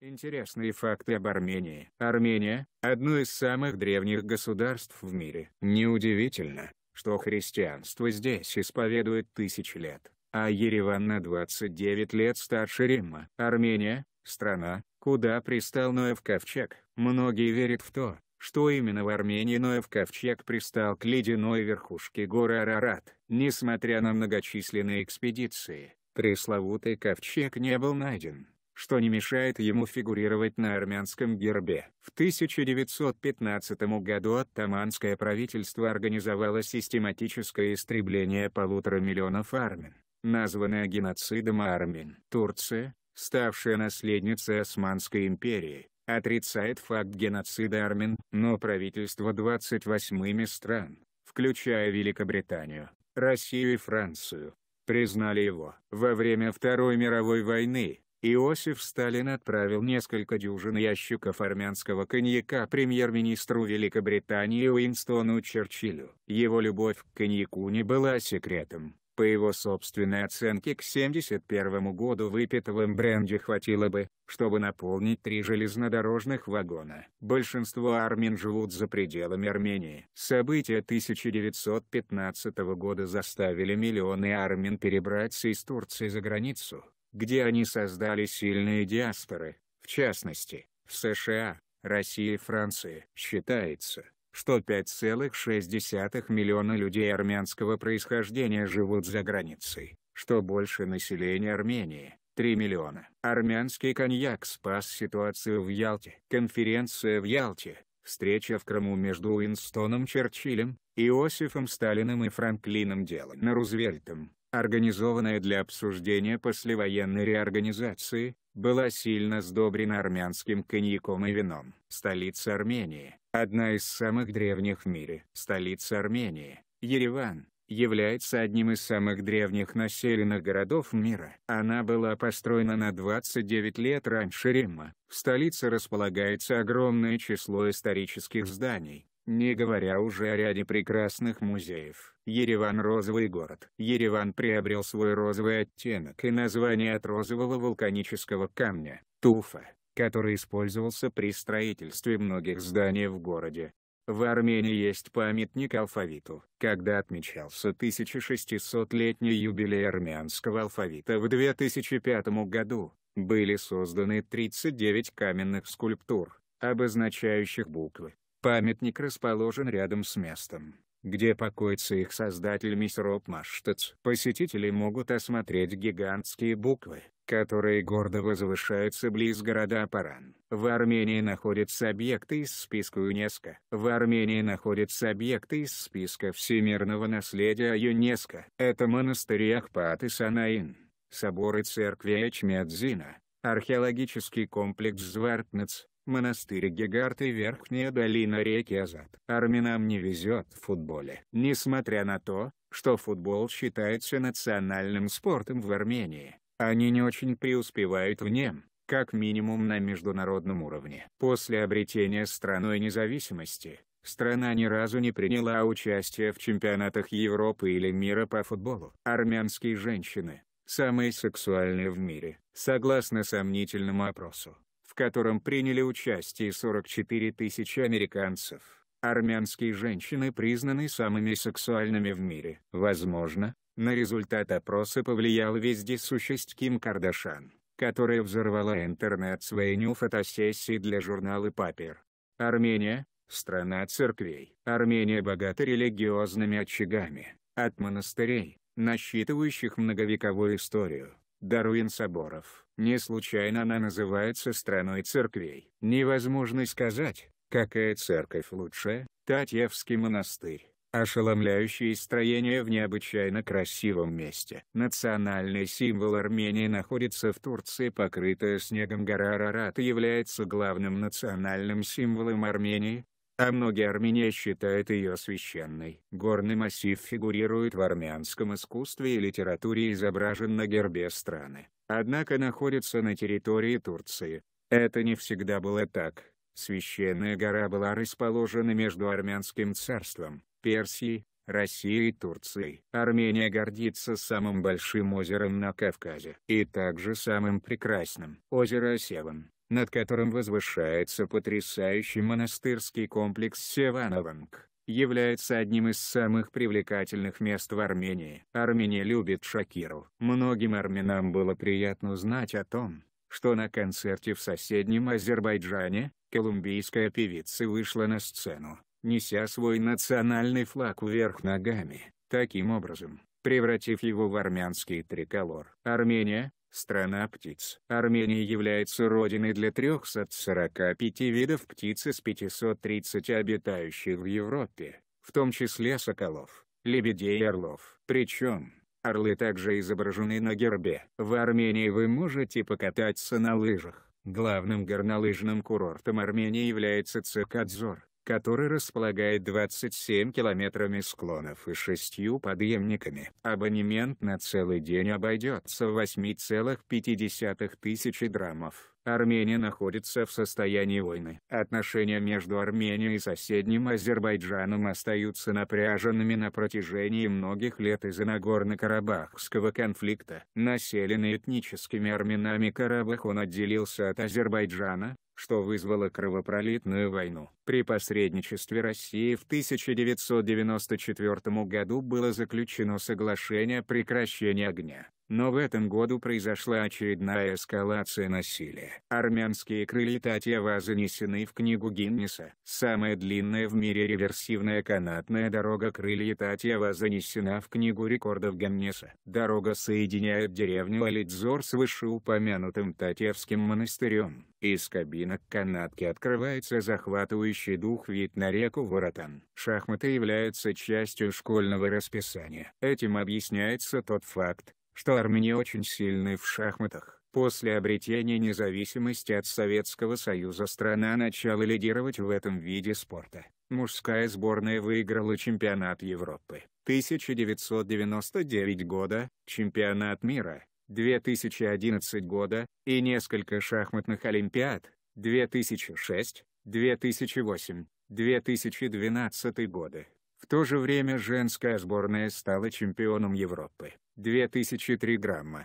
Интересные факты об Армении. Армения – одно из самых древних государств в мире. Неудивительно, что христианство здесь исповедует тысячи лет, а Ереван на 29 лет старше Рима. Армения – страна, куда пристал Ноев ковчег. Многие верят в то, что именно в Армении Ноев ковчег пристал к ледяной верхушке горы Арарат. Несмотря на многочисленные экспедиции, пресловутый ковчег не был найден что не мешает ему фигурировать на армянском гербе. В 1915 году оттаманское правительство организовало систематическое истребление полутора миллионов армян, названное геноцидом армян. Турция, ставшая наследницей Османской империи, отрицает факт геноцида армян, но правительство 28 стран, включая Великобританию, Россию и Францию, признали его. Во время Второй мировой войны, Иосиф Сталин отправил несколько дюжин ящиков армянского коньяка премьер-министру Великобритании Уинстону Черчиллю. Его любовь к коньяку не была секретом. По его собственной оценке к 1971 году выпитого им бренди хватило бы, чтобы наполнить три железнодорожных вагона. Большинство армян живут за пределами Армении. События 1915 года заставили миллионы армян перебраться из Турции за границу где они создали сильные диаспоры, в частности, в США, России и Франции. Считается, что 5,6 миллиона людей армянского происхождения живут за границей, что больше населения Армении. 3 миллиона. Армянский коньяк спас ситуацию в Ялте. Конференция в Ялте, встреча в Крыму между Уинстоном Черчиллем, Иосифом Сталиным и Франклином Деланом Рузвельтом, организованная для обсуждения послевоенной реорганизации, была сильно сдобрена армянским коньяком и вином. Столица Армении, одна из самых древних в мире. Столица Армении, Ереван, является одним из самых древних населенных городов мира. Она была построена на 29 лет раньше Рима. В столице располагается огромное число исторических зданий, не говоря уже о ряде прекрасных музеев. Ереван – розовый город. Ереван приобрел свой розовый оттенок и название от розового вулканического камня – туфа, который использовался при строительстве многих зданий в городе. В Армении есть памятник алфавиту. Когда отмечался 1600-летний юбилей армянского алфавита в 2005 году, были созданы 39 каменных скульптур, обозначающих буквы, Памятник расположен рядом с местом, где покоится их создатель мистер Опмаштец. Посетители могут осмотреть гигантские буквы, которые гордо возвышаются близ города Паран. В Армении находятся объекты из списка ЮНЕСКО. В Армении находятся объекты из списка всемирного наследия ЮНЕСКО. Это монастыри Ахпат и Санаин, соборы церкви Эчмедзина, археологический комплекс Звартнец, монастырь Гегарт и верхняя долина реки Азат. Армянам не везет в футболе. Несмотря на то, что футбол считается национальным спортом в Армении, они не очень преуспевают в нем, как минимум на международном уровне. После обретения страной независимости, страна ни разу не приняла участие в чемпионатах Европы или мира по футболу. Армянские женщины – самые сексуальные в мире, согласно сомнительному опросу котором приняли участие 44 тысячи американцев. Армянские женщины признаны самыми сексуальными в мире. Возможно, на результат опроса повлиял вездесущесть Ким Кардашан, которая взорвала интернет своей фотосессии для журнала «Папер». Армения – страна церквей. Армения богата религиозными очагами, от монастырей, насчитывающих многовековую историю, руин соборов. Не случайно она называется страной церквей. Невозможно сказать, какая церковь лучше, Татьевский монастырь. Ошеломляющие строения в необычайно красивом месте. Национальный символ Армении находится в Турции покрытая снегом гора Арарат и является главным национальным символом Армении, а многие армяне считают ее священной. Горный массив фигурирует в армянском искусстве и литературе и изображен на гербе страны, однако находится на территории Турции. Это не всегда было так. Священная гора была расположена между армянским царством, Персией, Россией и Турцией. Армения гордится самым большим озером на Кавказе и также самым прекрасным. Озеро Севан над которым возвышается потрясающий монастырский комплекс Севанованг, является одним из самых привлекательных мест в Армении. Армения любит Шакиру. Многим армянам было приятно узнать о том, что на концерте в соседнем Азербайджане, колумбийская певица вышла на сцену, неся свой национальный флаг вверх ногами, таким образом, превратив его в армянский триколор. Армения, Страна птиц. Армения является родиной для 345 видов птиц из 530 обитающих в Европе, в том числе соколов, лебедей и орлов. Причем, орлы также изображены на гербе. В Армении вы можете покататься на лыжах. Главным горнолыжным курортом Армении является Цикадзор, который располагает 27 километрами склонов и шестью подъемниками. Абонемент на целый день обойдется в 8,5 тысячи драмов. Армения находится в состоянии войны. Отношения между Арменией и соседним Азербайджаном остаются напряженными на протяжении многих лет из-за Нагорно-Карабахского конфликта. Населенный этническими армянами Карабах он отделился от Азербайджана, что вызвало кровопролитную войну. При посредничестве России в 1994 году было заключено соглашение о прекращении огня. Но в этом году произошла очередная эскалация насилия. Армянские крылья Татьева занесены в книгу Гиннеса. Самая длинная в мире реверсивная канатная дорога крылья Татьева занесена в книгу рекордов Гиннеса. Дорога соединяет деревню Алидзор с вышеупомянутым Татевским монастырем. Из кабинок канатки открывается захватывающий дух вид на реку Воротан. Шахматы являются частью школьного расписания. Этим объясняется тот факт, что Армения очень сильной в шахматах. После обретения независимости от Советского Союза страна начала лидировать в этом виде спорта. Мужская сборная выиграла чемпионат Европы 1999 года, чемпионат мира 2011 года и несколько шахматных олимпиад 2006, 2008, 2012 годы. В то же время женская сборная стала чемпионом Европы 2003 грамма.